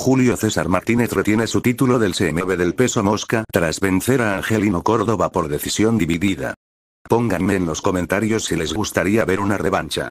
Julio César Martínez retiene su título del CMB del peso mosca tras vencer a Angelino Córdoba por decisión dividida. Pónganme en los comentarios si les gustaría ver una revancha.